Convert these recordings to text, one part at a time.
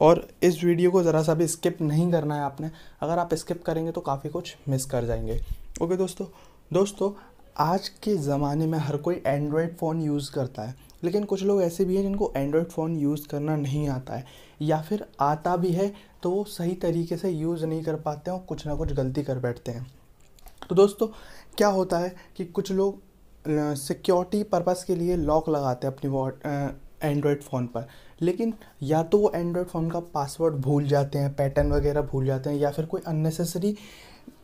और इस वीडियो को ज़रा सा भी स्किप नहीं करना है आपने अगर आप स्किप करेंगे तो काफ़ी कुछ मिस कर जाएंगे ओके दोस्तों दोस्तों आज के ज़माने में हर कोई एंड्रॉयड फ़ोन यूज़ करता है लेकिन कुछ लोग ऐसे भी हैं जिनको एंड्रॉयड फ़ोन यूज़ करना नहीं आता है या फिर आता भी है तो वो सही तरीके से यूज़ नहीं कर पाते हैं और कुछ ना कुछ गलती कर बैठते हैं तो दोस्तों क्या होता है कि कुछ लोग सिक्योरिटी पर्पज़ के लिए लॉक लगाते हैं अपनी एंड्रॉयड फ़ोन पर लेकिन या तो वो एंड्रॉयड फ़ोन का पासवर्ड भूल जाते हैं पैटर्न वगैरह भूल जाते हैं या फिर कोई अननेसेसरी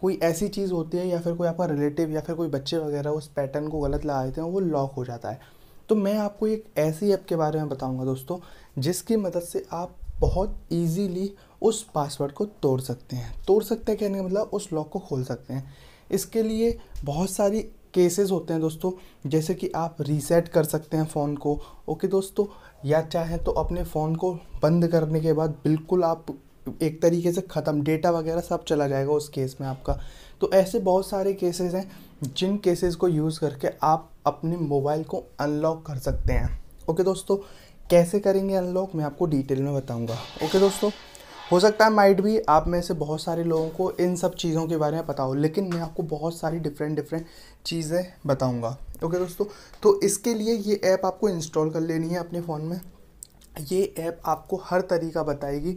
कोई ऐसी चीज़ होती है या फिर कोई आपका रिलेटिव या फिर कोई बच्चे वगैरह उस पैटर्न को गलत लगा देते हैं वो लॉक हो जाता है तो मैं आपको एक ऐसी ऐप के बारे में बताऊंगा दोस्तों जिसकी मदद से आप बहुत इजीली उस पासवर्ड को तोड़ सकते हैं तोड़ सकते हैं कहने का मतलब उस लॉक को खोल सकते हैं इसके लिए बहुत सारी केसेस होते हैं दोस्तों जैसे कि आप रीसेट कर सकते हैं फ़ोन को ओके दोस्तों या चाहे तो अपने फ़ोन को बंद करने के बाद बिल्कुल आप एक तरीके से ख़त्म डेटा वगैरह सब चला जाएगा उस केस में आपका तो ऐसे बहुत सारे केसेस हैं जिन केसेस को यूज़ करके आप अपने मोबाइल को अनलॉक कर सकते हैं ओके दोस्तों कैसे करेंगे अनलॉक मैं आपको डिटेल में बताऊंगा ओके दोस्तों हो सकता है माइट भी आप में से बहुत सारे लोगों को इन सब चीज़ों के बारे में पता हो लेकिन मैं आपको बहुत सारी डिफरेंट डिफरेंट चीज़ें बताऊंगा ओके दोस्तों तो इसके लिए ये ऐप आपको इंस्टॉल कर लेनी है अपने फ़ोन में ये ऐप आपको हर तरीका बताएगी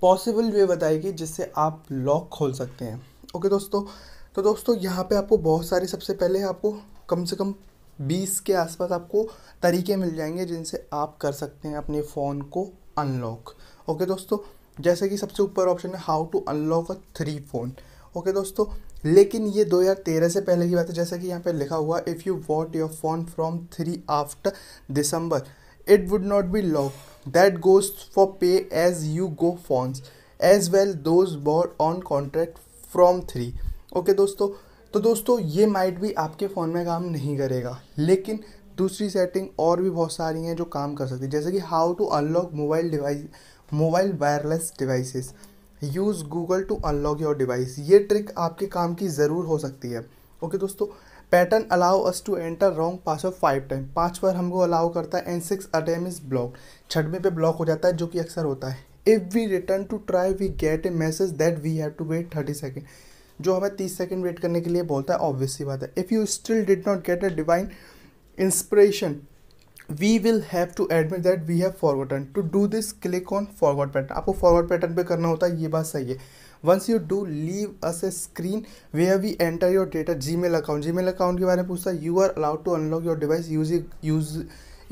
पॉसिबल वे बताएगी जिससे आप लॉक खोल सकते हैं ओके दोस्तों तो दोस्तों यहाँ पे आपको बहुत सारी सबसे पहले आपको कम से कम बीस के आसपास आपको तरीके मिल जाएंगे जिनसे आप कर सकते हैं अपने फ़ोन को अनलॉक ओके दोस्तों जैसे कि सबसे ऊपर ऑप्शन है how to unlock a three phone okay दोस्तों लेकिन ये 2013 से पहले की बात है जैसा कि यहाँ पे लिखा हुआ if you what your phone from three after December it would not be lock that goes for pay as you go phones as well those bought on contract from three okay दोस्तों तो दोस्तों ये might भी आपके phone में काम नहीं करेगा लेकिन दूसरी सेटिंग और भी बहुत सारी हैं जो काम कर सकती है जैसे कि how to unlock mobile device mobile wireless devices use Google to unlock your device ये ट्रिक आपके काम की ज़रूर हो सकती है ओके okay, दोस्तों pattern allow us to enter wrong password five time पाँच बार हमको अलाउ करता है and six attempt is block छठवें पे ब्लॉक हो जाता है जो कि अक्सर होता है if we return to try we get a message that we have to wait thirty second जो हमें तीस सेकेंड वेट करने के लिए बोलता है ऑब्वियसली बात है if you still did not get a divine inspiration we will have to admit that we have forgotten to do this click on forward pattern आपको फॉरवर्ड पैटर्न पे करना होता है ये बात सही है once you do leave us a screen way have we enter your data Gmail account Gmail account के बारे में पूछता है you are allowed to unlock your device use use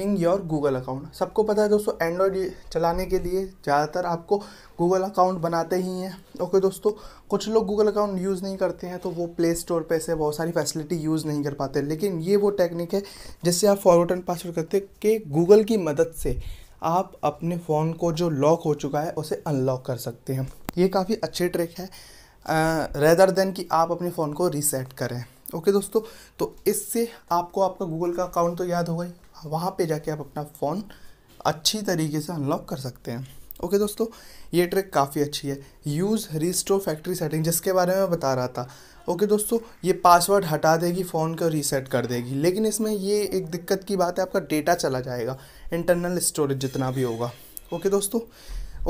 in your Google account सबको पता है दोस्तों Android चलाने के लिए ज़्यादातर आपको गूगल अकाउंट बनाते ही हैं ओके दोस्तों कुछ लोग गूगल अकाउंट यूज़ नहीं करते हैं तो वो प्ले स्टोर पर से बहुत सारी फैसिलिटी यूज़ नहीं कर पाते लेकिन ये वो टेक्निक है जिससे आप फॉरवर्ड एंड पासवर्ड करते कि गूगल की मदद से आप अपने फ़ोन को जो लॉक हो चुका है उसे अनलॉक कर सकते हैं ये काफ़ी अच्छी ट्रिक है रेदर देन कि आप अपने फ़ोन को रीसेट करें ओके okay, दोस्तों तो इससे आपको आपका गूगल का अकाउंट तो याद होगा ही वहाँ पे जाके आप अपना फ़ोन अच्छी तरीके से अनलॉक कर सकते हैं ओके दोस्तों ये ट्रिक काफ़ी अच्छी है यूज़ रिस्टोर फैक्ट्री सेटिंग जिसके बारे में बता रहा था ओके दोस्तों ये पासवर्ड हटा देगी फ़ोन को रीसेट कर देगी लेकिन इसमें ये एक दिक्कत की बात है आपका डेटा चला जाएगा इंटरनल स्टोरेज जितना भी होगा ओके दोस्तों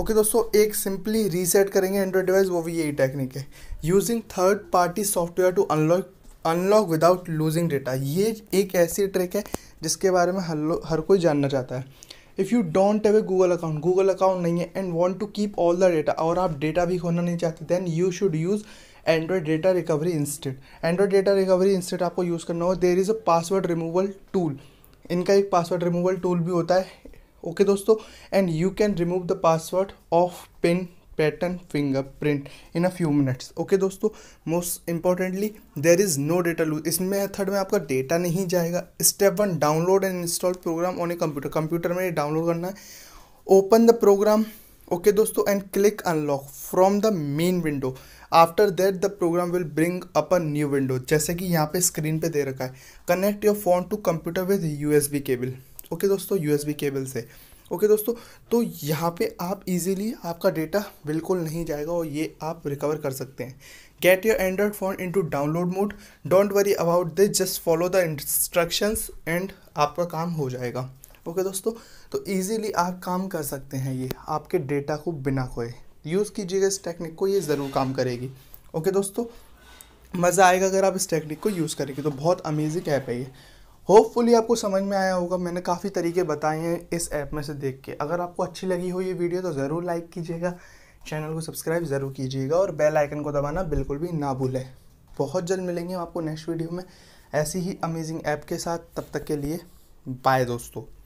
ओके दोस्तों एक सिंपली रीसेट करेंगे एंड्रॉयड डिवाइस वो भी यही टेक्निक है using third party software to unlock unlock without losing data ये एक ऐसी ट्रिक है जिसके बारे में हर हर कोई जानना चाहता है if you don't have a Google account Google account नहीं है and want to keep all the data और आप डेटा भी खोना नहीं चाहते then you should use Android data recovery instant Android data recovery instant आपको यूज़ करना होगा there is a password removal tool इनका एक पासवर्ड रिमूवल टूल भी होता है ओके okay, दोस्तों and you can remove the password of pin finger fingerprint in a few minutes okay दोस्तों most importantly there is no data loose इस method में आपका डेटा नहीं जाएगा step one download and install program on a computer computer में download करना है open the program okay दोस्तों and click unlock from the main window after that the program will bring up a new window जैसे कि यहाँ पे screen पे दे रखा है connect your phone to computer with USB cable okay दोस्तों यूएसबी केबल से ओके दोस्तों तो यहाँ पे आप इजीली आपका डेटा बिल्कुल नहीं जाएगा और ये आप रिकवर कर सकते हैं your your phone into download mode don't worry about this just follow the instructions and आपका काम हो जाएगा ओके okay, दोस्तों तो इजीली आप काम कर सकते हैं ये आपके डेटा को बिना खोए यूज़ कीजिएगा इस टेक्निक को ये ज़रूर काम करेगी ओके okay, दोस्तों मज़ा आएगा अगर आप इस टेक्निक को यूज़ करेंगे तो बहुत अमेजिंग ऐप है ये होपफुली आपको समझ में आया होगा मैंने काफ़ी तरीके बताए हैं इस ऐप में से देख के अगर आपको अच्छी लगी हो ये वीडियो तो ज़रूर लाइक कीजिएगा चैनल को सब्सक्राइब ज़रूर कीजिएगा और बेल आइकन को दबाना बिल्कुल भी ना भूलें बहुत जल्द मिलेंगे आपको नेक्स्ट वीडियो में ऐसी ही अमेजिंग ऐप के साथ तब तक के लिए बाय दोस्तों